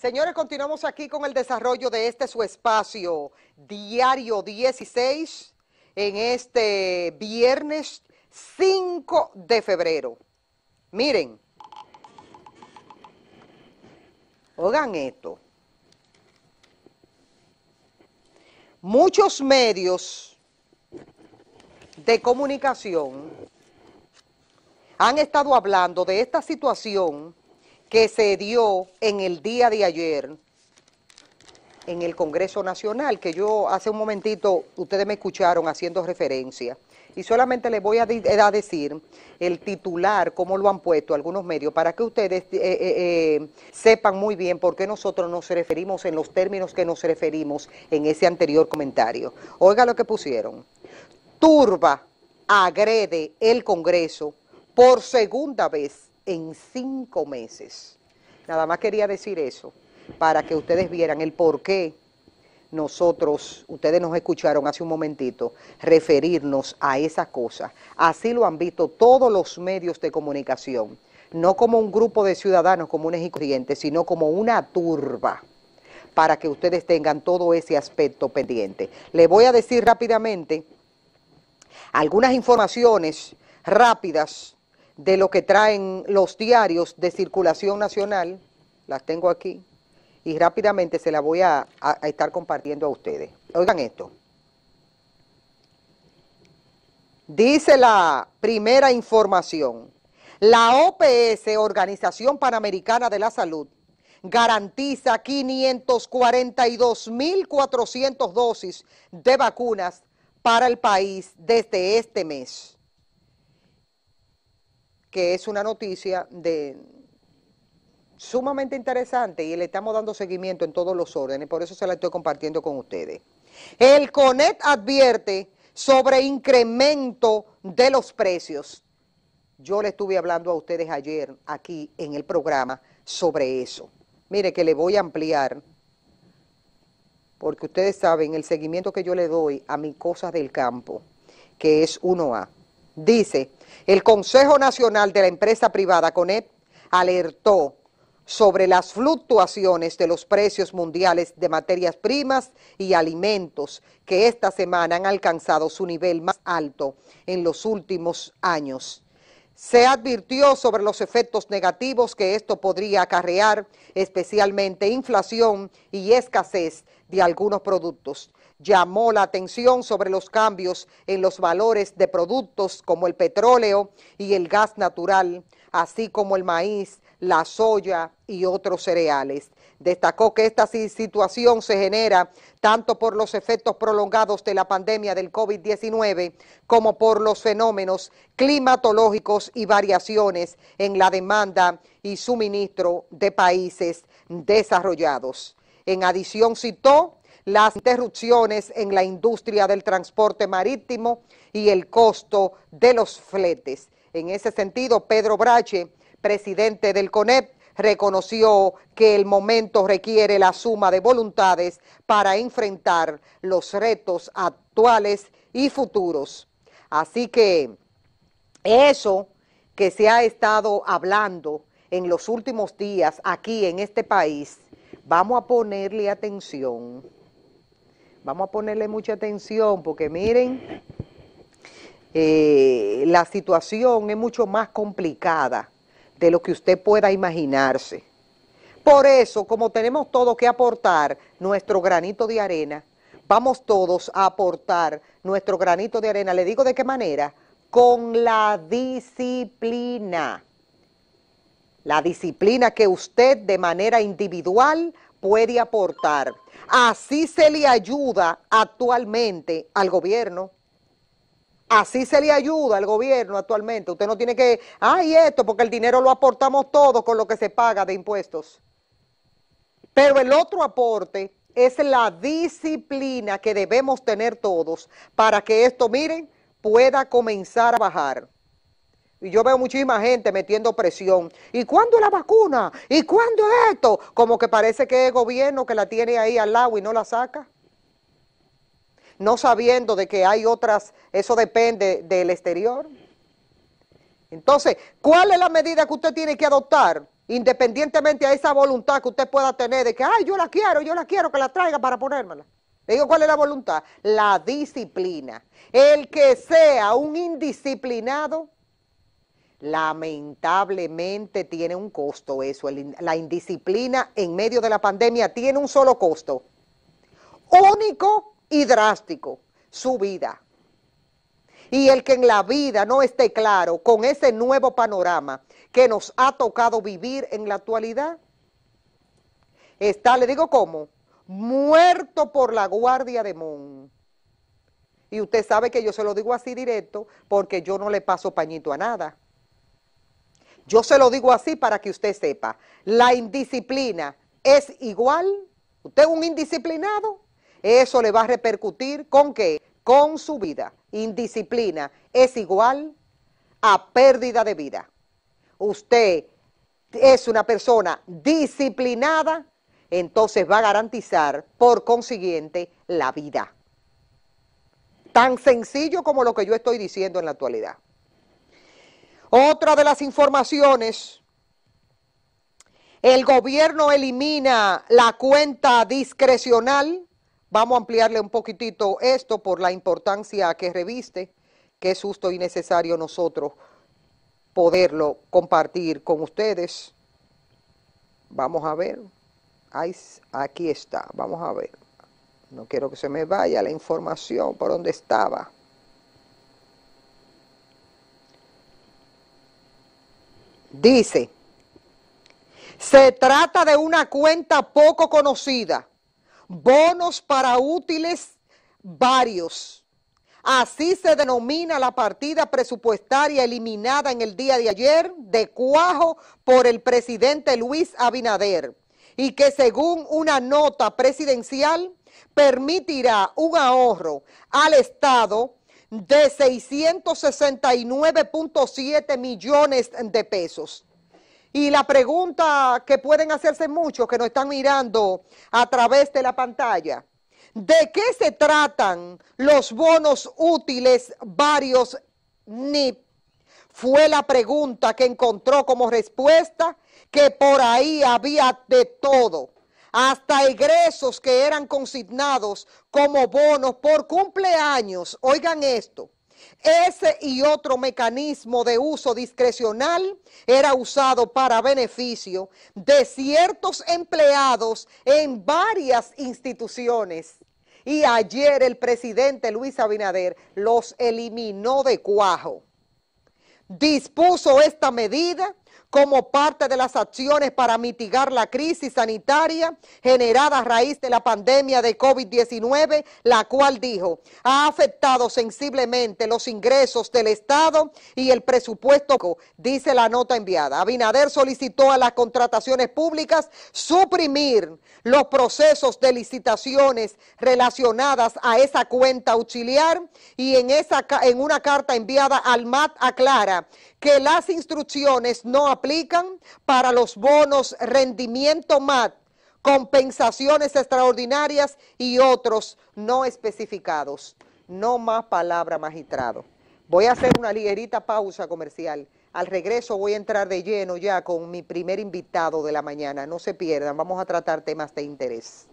Señores, continuamos aquí con el desarrollo de este su espacio, diario 16, en este viernes 5 de febrero. Miren, oigan esto. Muchos medios de comunicación han estado hablando de esta situación que se dio en el día de ayer en el Congreso Nacional, que yo hace un momentito ustedes me escucharon haciendo referencia. Y solamente les voy a, eh, decir el titular, cómo lo han puesto algunos medios, para que ustedes eh, eh, sepan muy bien por qué nosotros nos referimos en los términos que nos referimos en ese anterior comentario. Oiga lo que pusieron. Turba agrede el Congreso por segunda vez en cinco meses. Nada más quería decir eso para que ustedes vieran el por qué nosotros, ustedes nos escucharon hace un momentito, referirnos a esa cosa. Así lo han visto todos los medios de comunicación, no como un grupo de ciudadanos comunes y corrientes, sino como una turba para que ustedes tengan todo ese aspecto pendiente. Le voy a decir rápidamente algunas informaciones rápidas de lo que traen los diarios de circulación nacional, las tengo aquí, y rápidamente se las voy a, a estar compartiendo a ustedes. Oigan esto. Dice la primera información, la OPS, Organización Panamericana de la Salud, garantiza 542.400 dosis de vacunas para el país desde este mes que es una noticia de sumamente interesante y le estamos dando seguimiento en todos los órdenes, por eso se la estoy compartiendo con ustedes. El CONET advierte sobre incremento de los precios. Yo le estuve hablando a ustedes ayer aquí en el programa sobre eso. Mire que le voy a ampliar, porque ustedes saben el seguimiento que yo le doy a mi cosas del campo, que es 1A. Dice, el Consejo Nacional de la Empresa Privada CONEP alertó sobre las fluctuaciones de los precios mundiales de materias primas y alimentos que esta semana han alcanzado su nivel más alto en los últimos años. Se advirtió sobre los efectos negativos que esto podría acarrear, especialmente inflación y escasez de algunos productos llamó la atención sobre los cambios en los valores de productos como el petróleo y el gas natural, así como el maíz, la soya y otros cereales. Destacó que esta situación se genera tanto por los efectos prolongados de la pandemia del COVID-19 como por los fenómenos climatológicos y variaciones en la demanda y suministro de países desarrollados. En adición citó las interrupciones en la industria del transporte marítimo y el costo de los fletes. En ese sentido, Pedro Brache, presidente del CONEP, reconoció que el momento requiere la suma de voluntades para enfrentar los retos actuales y futuros. Así que eso que se ha estado hablando en los últimos días aquí en este país, vamos a ponerle atención. Vamos a ponerle mucha atención porque miren, eh, la situación es mucho más complicada de lo que usted pueda imaginarse. Por eso, como tenemos todo que aportar nuestro granito de arena, vamos todos a aportar nuestro granito de arena. Le digo de qué manera, con la disciplina. La disciplina que usted de manera individual puede aportar. Así se le ayuda actualmente al gobierno. Así se le ayuda al gobierno actualmente. Usted no tiene que, ay, esto, porque el dinero lo aportamos todos con lo que se paga de impuestos. Pero el otro aporte es la disciplina que debemos tener todos para que esto, miren, pueda comenzar a bajar. Y yo veo muchísima gente metiendo presión. ¿Y cuándo la vacuna? ¿Y cuándo esto? Como que parece que es el gobierno que la tiene ahí al lado y no la saca. No sabiendo de que hay otras, eso depende del exterior. Entonces, ¿cuál es la medida que usted tiene que adoptar? Independientemente a esa voluntad que usted pueda tener de que, ay, yo la quiero, yo la quiero, que la traiga para ponérmela. Le digo, ¿cuál es la voluntad? La disciplina. El que sea un indisciplinado Lamentablemente tiene un costo eso. la indisciplina en medio de la pandemia tiene un solo costo, único y drástico, su vida. Y el que en la vida no esté claro con ese nuevo panorama que nos ha tocado vivir en la actualidad, está, le digo cómo, muerto por la Guardia de Mon. Y usted sabe que yo se lo digo así directo porque yo no le paso pañito a nada. Yo se lo digo así para que usted sepa, la indisciplina es igual, usted es un indisciplinado, eso le va a repercutir con qué, con su vida. Indisciplina es igual a pérdida de vida. Usted es una persona disciplinada, entonces va a garantizar, por consiguiente, la vida. Tan sencillo como lo que yo estoy diciendo en la actualidad. Otra de las informaciones, el gobierno elimina la cuenta discrecional. Vamos a ampliarle un poquitito esto por la importancia que reviste, que es justo y necesario nosotros poderlo compartir con ustedes. Vamos a ver. aquí está. Vamos a ver. No quiero que se me vaya la información por donde estaba. Dice, se trata de una cuenta poco conocida, bonos para útiles varios. Así se denomina la partida presupuestaria eliminada en el día de ayer de cuajo por el presidente Luis Abinader y que según una nota presidencial permitirá un ahorro al Estado de 669.7 millones de pesos. Y la pregunta que pueden hacerse muchos que nos están mirando a través de la pantalla, ¿de qué se tratan los bonos útiles varios NIP? Fue la pregunta que encontró como respuesta que por ahí había de todo hasta egresos que eran consignados como bonos por cumpleaños. Oigan esto. Ese y otro mecanismo de uso discrecional era usado para beneficio de ciertos empleados en varias instituciones. Y ayer el presidente Luis Abinader los eliminó de cuajo. Dispuso esta medida como parte de las acciones para mitigar la crisis sanitaria generada a raíz de la pandemia de COVID-19, la cual dijo ha afectado sensiblemente los ingresos del Estado y el presupuesto, dice la nota enviada. Abinader solicitó a las contrataciones públicas suprimir los procesos de licitaciones relacionadas a esa cuenta auxiliar y en, esa, en una carta enviada al MAT aclara que las instrucciones no aplican para los bonos rendimiento MAT, compensaciones extraordinarias y otros no especificados. No más palabra, magistrado. Voy a hacer una ligerita pausa comercial. Al regreso voy a entrar de lleno ya con mi primer invitado de la mañana. No se pierdan, vamos a tratar temas de interés.